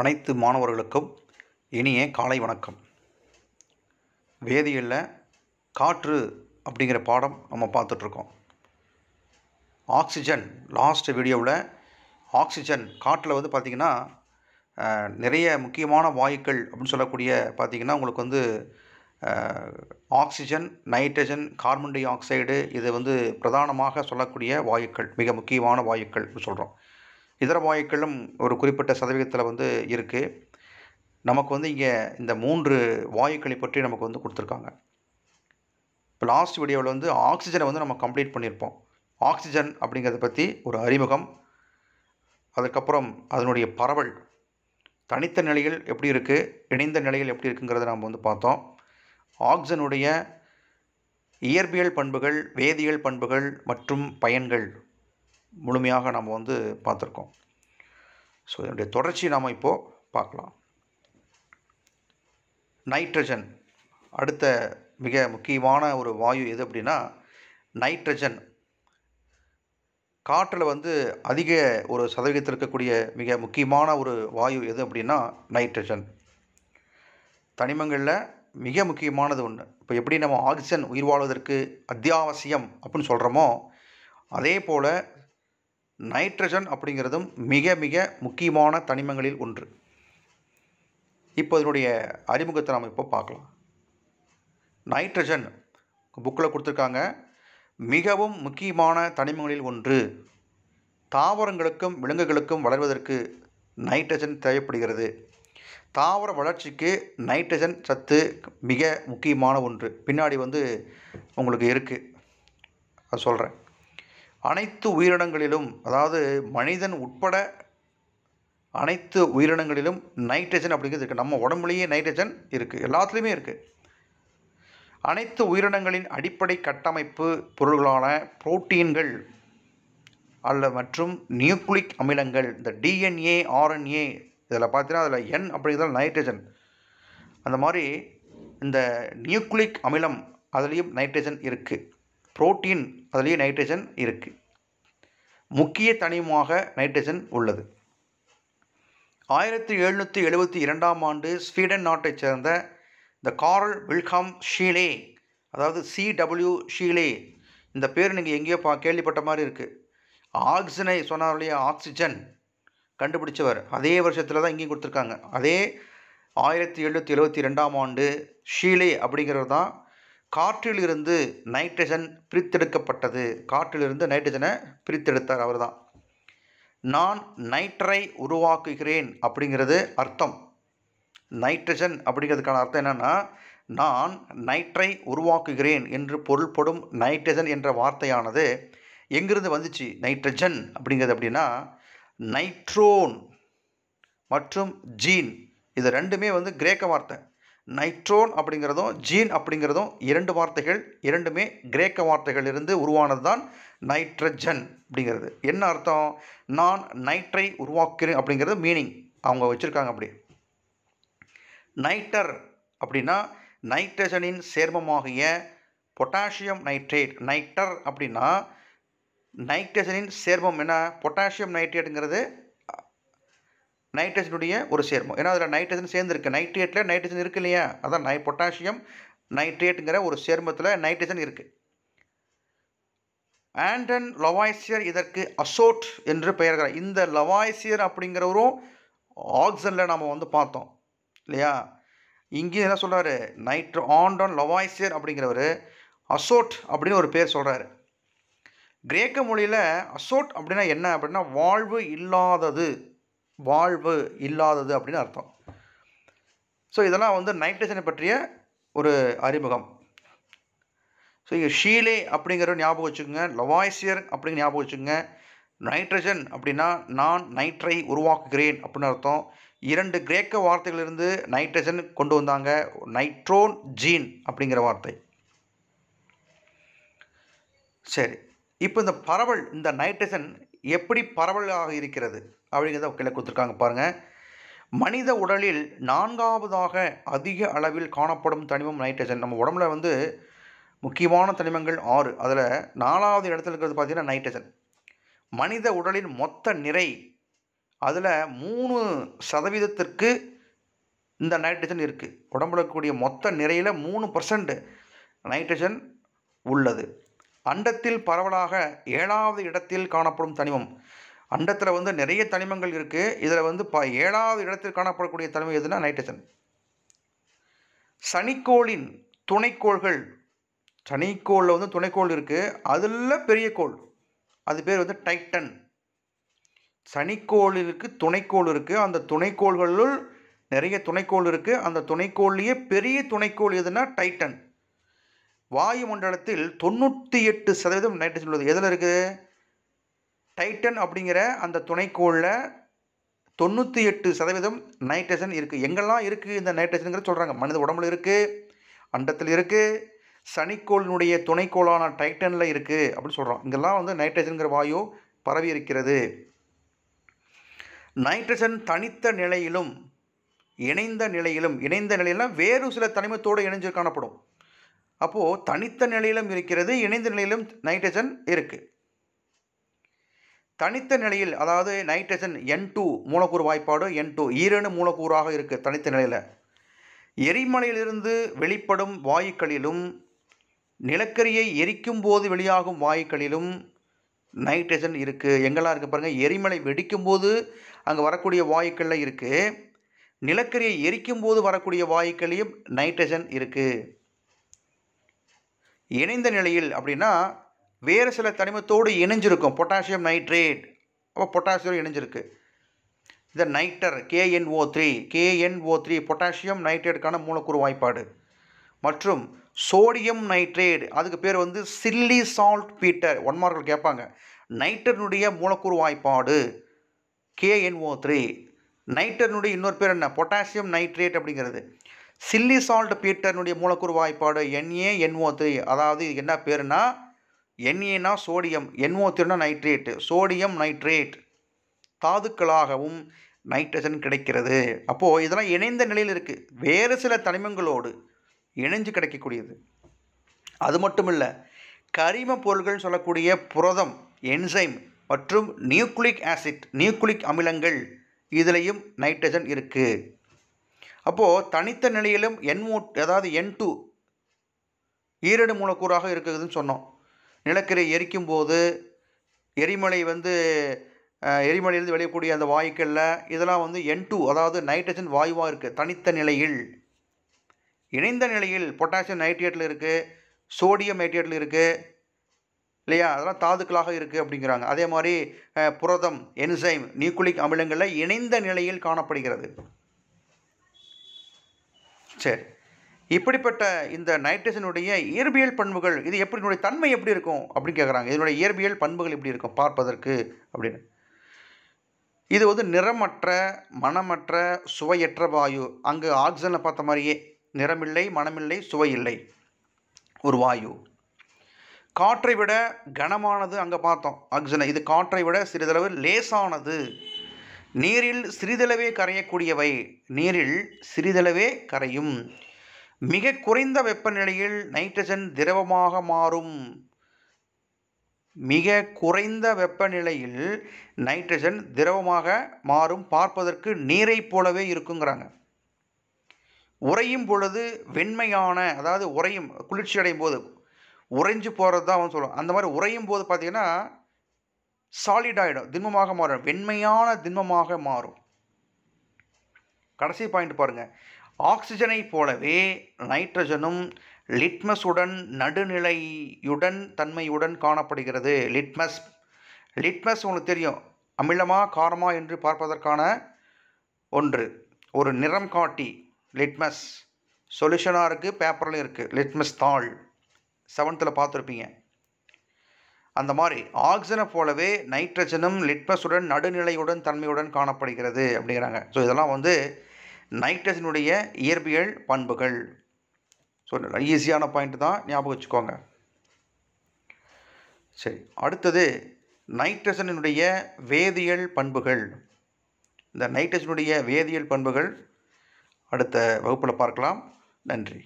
அனைத்து மாணவர்களுக்கும் இனிய காலை வணக்கம் வேதியியலில் காற்று அப்படிங்கிற பாடம் நம்ம பார்த்துட்ருக்கோம் ஆக்சிஜன் லாஸ்ட் வீடியோவில் ஆக்சிஜன் காற்றில் வந்து பார்த்திங்கன்னா நிறைய முக்கியமான வாயுக்கள் அப்படின்னு சொல்லக்கூடிய பார்த்திங்கன்னா உங்களுக்கு வந்து oxygen nitrogen carbon dioxide இது வந்து பிரதானமாக சொல்லக்கூடிய வாயுக்கள் மிக முக்கியமான வாயுக்கள் சொல்கிறோம் இதர வாயுக்களும் ஒரு குறிப்பிட்ட சதவீதத்தில் வந்து இருக்குது நமக்கு வந்து இங்கே இந்த மூன்று வாயுக்களை பற்றி நமக்கு வந்து கொடுத்துருக்காங்க இப்போ லாஸ்ட் வீடியோவில் வந்து ஆக்சிஜனை வந்து நம்ம கம்ப்ளீட் பண்ணியிருப்போம் ஆக்சிஜன் அப்படிங்கிறத பற்றி ஒரு அறிமுகம் அதுக்கப்புறம் அதனுடைய பரவல் தனித்த நிலையில் எப்படி இருக்குது இணைந்த நிலையில் எப்படி இருக்குங்கிறத நாம் வந்து பார்த்தோம் ஆக்சிஜனுடைய இயற்பியல் பண்புகள் வேதியியல் பண்புகள் மற்றும் பயன்கள் முழுமையாக நம்ம வந்து பார்த்துருக்கோம் ஸோ இதனுடைய தொடர்ச்சி நாம் இப்போது பார்க்கலாம் நைட்ரஜன் அடுத்த மிக முக்கியமான ஒரு வாயு எது அப்படின்னா நைட்ரஜன் காற்றில் வந்து அதிக ஒரு சதவீதத்தில் இருக்கக்கூடிய மிக முக்கியமான ஒரு வாயு எது அப்படின்னா நைட்ரஜன் தனிமங்களில் மிக முக்கியமானது ஒன்று இப்போ எப்படி நம்ம ஆக்சிஜன் உயிர் வாழ்வதற்கு அத்தியாவசியம் அப்படின்னு சொல்கிறோமோ அதே போல் நைட்ரஜன் அப்படிங்கிறதும் மிக மிக முக்கியமான தனிமங்களில் ஒன்று இப்போ இதனுடைய அறிமுகத்தை நாம் இப்போ பார்க்கலாம் நைட்ரஜன் புக்கில் கொடுத்துருக்காங்க மிகவும் முக்கியமான தனிமங்களில் ஒன்று தாவரங்களுக்கும் விலங்குகளுக்கும் வளர்வதற்கு நைட்ரஜன் தேவைப்படுகிறது தாவர வளர்ச்சிக்கு நைட்ரஜன் சத்து மிக முக்கியமான ஒன்று பின்னாடி வந்து உங்களுக்கு இருக்குது அது சொல்கிறேன் அனைத்து உயிரினங்களிலும் அதாவது மனிதன் உட்பட அனைத்து உயிரினங்களிலும் நைட்ரஜன் அப்படிங்கிறது இருக்குது நம்ம உடம்புலேயே நைட்ரஜன் இருக்குது எல்லாத்துலேயுமே இருக்குது அனைத்து உயிரினங்களின் அடிப்படை கட்டமைப்பு பொருள்களான புரோட்டீன்கள் அல்ல மற்றும் நியூக்ளிக் அமிலங்கள் இந்த டிஎன்ஏ ஆர்என்ஏ இதில் பார்த்தீங்கன்னா அதில் என் அப்படிங்கிறது நைட்ரஜன் அந்த மாதிரி இந்த நியூக்ளிக் அமிலம் அதுலேயும் நைட்ரஜன் இருக்குது புரோட்டீன் அதுலேயே நைட்ரஜன் இருக்குது முக்கிய தனிமமாக நைட்ரஜன் உள்ளது ஆயிரத்தி எழுநூற்றி எழுபத்தி இரண்டாம் ஆண்டு ஸ்வீடன் நாட்டைச் சேர்ந்த த கார்ல் வில்ஹாம் ஷீலே அதாவது சிடபிள்யூ ஷீலே இந்த பேர் நீங்கள் எங்கேயோ பா கேள்விப்பட்ட மாதிரி இருக்குது ஆக்சிஜனை சொன்னார் இல்லையா ஆக்சிஜன் கண்டுபிடிச்சவர் அதே வருஷத்தில் தான் இங்கேயும் கொடுத்துருக்காங்க அதே ஆயிரத்தி எழுநூற்றி எழுபத்தி ரெண்டாம் ஆண்டு ஷீலே அப்படிங்கிறது தான் காற்றிலிருந்து நைட்ரஜன் பிரித்தெடுக்கப்பட்டது காற்றிலிருந்து நைட்ரஜனை பிரித்தெடுத்தார் அவர் தான் நான் நைட்ரை உருவாக்குகிறேன் அப்படிங்கிறது அர்த்தம் நைட்ரஜன் அப்படிங்கிறதுக்கான அர்த்தம் என்னென்னா நான் நைட்ரை உருவாக்குகிறேன் என்று பொருள்படும் நைட்ரஜன் என்ற வார்த்தையானது எங்கிருந்து வந்துச்சு நைட்ரஜன் அப்படிங்கிறது அப்படின்னா நைட்ரோன் மற்றும் ஜீன் இது ரெண்டுமே வந்து கிரேக்க வார்த்தை நைட்ரோன் அப்படிங்கிறதும் ஜீன் அப்படிங்கிறதும் இரண்டு வார்த்தைகள் இரண்டுமே கிரேக்க வார்த்தைகள் இருந்து உருவானது தான் நைட்ரஜன் அப்படிங்கிறது என்ன அர்த்தம் நான் நைட்ரை உருவாக்குறேன் அப்படிங்கிறது மீனிங் அவங்க வச்சுருக்காங்க அப்படி நைட்டர் அப்படின்னா நைட்ரஜனின் சேர்மமாகிய பொட்டாசியம் நைட்ரேட் நைட்டர் அப்படின்னா நைட்ரஜனின் சேர்மம் என்ன பொட்டாசியம் நைட்ரேட்டுங்கிறது நைட்ரஜனுடைய ஒரு சேர்மம் ஏன்னா அதில் நைட்ரஜன் சேர்ந்துருக்கு நைட்ரேட்டில் நைட்ரஜன் இருக்கு இல்லையா அதான் நை பொட்டாசியம் நைட்ரேட்டுங்கிற ஒரு சேர்மத்தில் நைட்ரஜன் இருக்குது ஆண்டன் லவாய்சியர் இதற்கு அசோட் என்று பெயர்கிறார் இந்த லவாய்சியர் அப்படிங்கிறவரும் ஆக்சனில் நாம் வந்து பார்த்தோம் இல்லையா இங்கே என்ன சொல்கிறார் நைட்ரோ ஆண்டன் லவாய்சியர் அப்படிங்கிறவர் அசோட் அப்படின்னு ஒரு பேர் சொல்கிறாரு கிரேக்க மொழியில் அசோட் அப்படின்னா என்ன அப்படின்னா வாழ்வு இல்லாதது வாழ்வு இல்லாதது அப்படின்னு அர்த்தம் ஸோ இதெல்லாம் வந்து நைட்ரஜனை பற்றிய ஒரு அறிமுகம் ஸோ இங்கே ஷீலே அப்படிங்கிற ஞாபகம் வச்சுக்கோங்க லவாய்சியர் அப்படிங்கிற ஞாபகம் வச்சுக்கோங்க நைட்ரஜன் அப்படின்னா நான் நைட்ரை உருவாக்குகிறேன் அப்படின்னு அர்த்தம் இரண்டு கிரேக்க வார்த்தைகளிலிருந்து நைட்ரஜன் கொண்டு வந்தாங்க நைட்ரோன் ஜீன் அப்படிங்கிற வார்த்தை சரி இப்போ இந்த பரவல் இந்த நைட்ரஜன் எப்படி பரவலாக இருக்கிறது அப்படிங்கிறத கிளை கொடுத்துருக்காங்க பாருங்கள் மனித உடலில் நான்காவதாக அதிக அளவில் காணப்படும் தனிமம் நைட்ரஜன் நம்ம உடம்புல வந்து முக்கியமான தனிமங்கள் ஆறு அதில் நாலாவது இடத்துல இருக்கிறது பார்த்திங்கன்னா நைட்ரஜன் மனித உடலின் மொத்த நிறை அதில் மூணு சதவீதத்திற்கு இந்த நைட்ரஜன் இருக்குது உடம்புல இருக்கக்கூடிய மொத்த நிறையில் மூணு பர்சன்ட் நைட்ரஜன் உள்ளது அண்டத்தில் பரவலாக ஏழாவது இடத்தில் காணப்படும் தனிமம் அண்டத்தில் வந்து நிறைய தனிமங்கள் இருக்குது இதில் வந்து ப ஏழாவது இடத்தில் காணப்படக்கூடிய தனிமம் எதுனா நைட்ரஜன் சனிக்கோளின் துணைக்கோள்கள் சனிக்கோளில் வந்து துணைக்கோள் இருக்குது அதில் பெரிய கோள் அது பேர் வந்து டைட்டன் சனிக்கோளிற்கு துணைக்கோள் இருக்குது அந்த துணைக்கோள்களுள் நிறைய துணைக்கோள் இருக்குது அந்த துணைக்கோள்லேயே பெரிய துணைக்கோள் எதுனா டைட்டன் வாயுமண்டலத்தில் தொண்ணூற்றி எட்டு சதவீதம் நைட்ரஜன் உள்ளது எதில் இருக்குது டைட்டன் அப்படிங்கிற அந்த துணைக்கோளில் தொண்ணூற்றி எட்டு சதவீதம் நைட்ரஜன் இருக்குது எங்கெல்லாம் இருக்குது இந்த நைட்ரஜனுங்கிற சொல்கிறாங்க மனித உடம்புல இருக்குது அண்டத்தில் இருக்குது சனிக்கோளினுடைய துணைக்கோளான டைட்டனில் இருக்குது அப்படின்னு சொல்கிறோம் இங்கெல்லாம் வந்து நைட்ரஜனுங்கிற வாயு பரவி இருக்கிறது நைட்ரஜன் தனித்த நிலையிலும் இணைந்த நிலையிலும் இணைந்த நிலையிலாம் வேறு சில தனிமத்தோடு இணைஞ்சு காணப்படும் அப்போது தனித்த நிலையிலும் இருக்கிறது இணைந்த நிலையிலும் நைட்ரஜன் இருக்குது தனித்த நிலையில் அதாவது நைட்ரஜன் என் டூ மூலக்கூறு வாய்ப்பாடு என் டூ ஈரணு மூலக்கூறாக இருக்குது தனித்த நிலையில் எரிமலையிலிருந்து வெளிப்படும் வாயுக்களிலும் நிலக்கரியை எரிக்கும் போது வெளியாகும் வாயுக்களிலும் நைட்ரஜன் இருக்குது எங்கெல்லாம் இருக்குது பாருங்கள் எரிமலை வெடிக்கும் போது அங்கே வரக்கூடிய வாயுக்களில் இருக்குது நிலக்கரியை எரிக்கும் போது வரக்கூடிய வாயுக்களையும் நைட்ரஜன் இருக்குது இணைந்த நிலையில் அப்படின்னா வேறு சில தனிமத்தோடு இணைஞ்சிருக்கும் பொட்டாசியம் நைட்ரேட் அப்போ பொட்டாசியம் இணைஞ்சிருக்கு இந்த nitre KNO three KNO three potassium நைட்ரேட்டுக்கான மூலக்கூறு வாய்ப்பாடு மற்றும் சோடியம் நைட்ரேட் அதுக்கு பேர் வந்து சில்லி சால்ட் பீட்டர் ஒன் கேட்பாங்க நைட்டர்னுடைய மூலக்கூறு வாய்ப்பாடு கேஎன்ஓ த்ரீ நைட்டர்னுடைய இன்னொரு பேர் என்ன பொட்டாசியம் நைட்ரேட் அப்படிங்கிறது சில்லி சால்ட் பீட்டர்னுடைய மூலக்கூறு வாய்ப்பாடு என்ஏ என்ஓ த்ரீ அதாவது இது என்ன பேருனா என்ஏனா சோடியம் என்ஓ த்ரீனா நைட்ரேட்டு சோடியம் நைட்ரேட் தாதுக்களாகவும் நைட்ரஜன் கிடைக்கிறது அப்போது இதெல்லாம் இணைந்த நிலையில் இருக்குது வேறு சில தனிமங்களோடு இணைஞ்சு கிடைக்கக்கூடியது அது மட்டும் இல்லை கரிம பொருள்கள் சொல்லக்கூடிய புரதம் என்சைம் மற்றும் நியூக்ளிக் ஆசிட் நியூக்ளிக் அமிலங்கள் இதிலையும் நைட்ரஜன் இருக்குது அப்போது தனித்த நிலையிலும் என் மூ அதாவது என் டூ ஈரடு மூலக்கூறாக இருக்குதுன்னு சொன்னோம் நிலக்கரை எரிக்கும் போது எரிமலை வந்து எரிமலையிலிருந்து விளையக்கூடிய அந்த வாயுக்களில் இதெல்லாம் வந்து என் டூ அதாவது நைட்ரஜன் வாயுவாக இருக்குது தனித்த நிலையில் இணைந்த நிலையில் பொட்டாசியம் நைட்ரேட்டில் இருக்குது சோடியம் நைட்ரேட்டில் இருக்குது இல்லையா அதெல்லாம் தாதுக்களாக இருக்குது அப்படிங்கிறாங்க அதே மாதிரி புரதம் என்சைம் நியூக்ளிக் அமிலங்களில் இணைந்த நிலையில் காணப்படுகிறது சரி இப்படிப்பட்ட இந்த நைட்ரஜனுடைய இயற்பியல் பண்புகள் இது எப்படி தன்மை எப்படி இருக்கும் அப்படின்னு கேட்குறாங்க இதனுடைய இயற்பியல் பண்புகள் எப்படி இருக்கும் பார்ப்பதற்கு அப்படின்னு இது வந்து நிறமற்ற மனமற்ற சுவையற்ற வாயு அங்கே ஆக்சிஜனை பார்த்த மாதிரியே நிறமில்லை மனமில்லை சுவையில்லை ஒரு வாயு காற்றை விட கனமானது அங்கே பார்த்தோம் ஆக்சிஜனை இது காற்றை விட சிறிதளவு லேசானது நீரில் சிறிதளவே கரையக்கூடியவை நீரில் சிறிதளவே கரையும் மிக குறைந்த வெப்பநிலையில் நைட்ரஜன் திரவமாக மாறும் மிக குறைந்த வெப்பநிலையில் நைட்ரஜன் திரவமாக மாறும் பார்ப்பதற்கு நீரை போலவே இருக்குங்கிறாங்க உறையும் பொழுது வெண்மையான அதாவது உறையும் குளிர்ச்சி அடையும் போது உறைஞ்சு போகிறது தான் அவன் சொல்லுவான் அந்த மாதிரி உறையும் போது பார்த்திங்கன்னா சாலிடாயிடும் திண்மமாக மாறும் வெண்மையான திண்மமாக மாறும் கடைசி பாயிண்ட் பாருங்கள் ஆக்சிஜனை போலவே நைட்ரஜனும் லிட்மஸுடன் நடுநிலையுடன் தன்மையுடன் காணப்படுகிறது லிட்மஸ் லிட்மஸ் உங்களுக்கு தெரியும் அமிலமா காரமா என்று பார்ப்பதற்கான ஒன்று ஒரு நிறம் காட்டி லிட்மஸ் சொல்யூஷனாக இருக்குது பேப்பர்லையும் இருக்குது லிட்மஸ் தாள் செவன்த்தில் பார்த்துருப்பீங்க அந்த மாதிரி ஆக்சிஜனை போலவே நைட்ரஜனும் லிட்மஸுடன் நடுநிலையுடன் தன்மையுடன் காணப்படுகிறது அப்படிங்கிறாங்க ஸோ இதெல்லாம் வந்து நைட்ரஜனுடைய இயற்பியல் பண்புகள் ஸோ ஈஸியான பாயிண்ட் தான் ஞாபகம் வச்சுக்கோங்க சரி அடுத்தது நைட்ரஜனுடைய வேதியியல் பண்புகள் இந்த நைட்ரஜனுடைய வேதியியல் பண்புகள் அடுத்த வகுப்பில் பார்க்கலாம் நன்றி